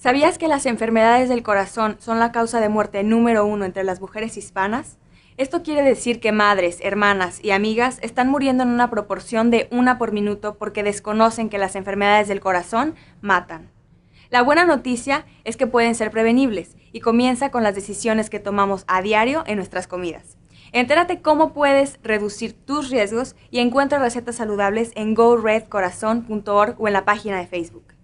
¿Sabías que las enfermedades del corazón son la causa de muerte número uno entre las mujeres hispanas? Esto quiere decir que madres, hermanas y amigas están muriendo en una proporción de una por minuto porque desconocen que las enfermedades del corazón matan. La buena noticia es que pueden ser prevenibles y comienza con las decisiones que tomamos a diario en nuestras comidas. Entérate cómo puedes reducir tus riesgos y encuentra recetas saludables en goredcorazon.org o en la página de Facebook.